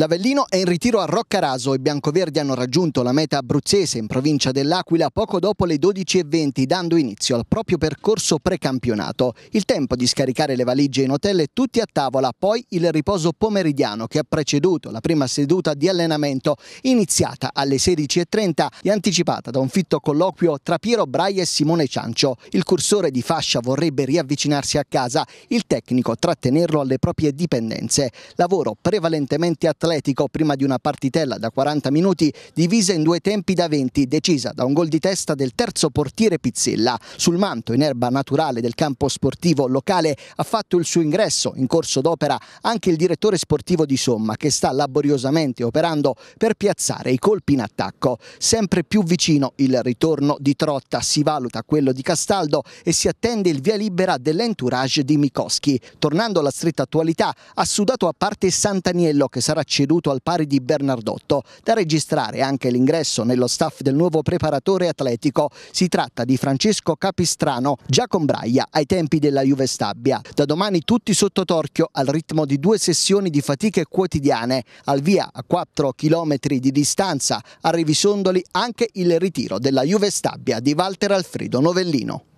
L'Avellino è in ritiro a Roccaraso. I biancoverdi hanno raggiunto la meta abruzzese in provincia dell'Aquila poco dopo le 12.20, dando inizio al proprio percorso precampionato. Il tempo di scaricare le valigie in hotel e tutti a tavola, poi il riposo pomeridiano che ha preceduto la prima seduta di allenamento, iniziata alle 16.30 e anticipata da un fitto colloquio tra Piero Braia e Simone Ciancio. Il cursore di fascia vorrebbe riavvicinarsi a casa, il tecnico trattenerlo alle proprie dipendenze. Lavoro prevalentemente atletico Atletico prima di una partitella da 40 minuti divisa in due tempi da 20 decisa da un gol di testa del terzo portiere Pizzella. Sul manto in erba naturale del campo sportivo locale ha fatto il suo ingresso in corso d'opera anche il direttore sportivo di Somma che sta laboriosamente operando per piazzare i colpi in attacco. Sempre più vicino il ritorno di Trotta, si valuta quello di Castaldo e si attende il via libera dell'entourage di Mikoski. Tornando alla stretta attualità, ha sudato a parte Santaniello che sarà ceduto al pari di Bernardotto. Da registrare anche l'ingresso nello staff del nuovo preparatore atletico. Si tratta di Francesco Capistrano, già con Braia ai tempi della Juve Stabia. Da domani tutti sotto torchio al ritmo di due sessioni di fatiche quotidiane. Al via a 4 km di distanza arrivi sondoli anche il ritiro della Juve Stabia di Walter Alfredo Novellino.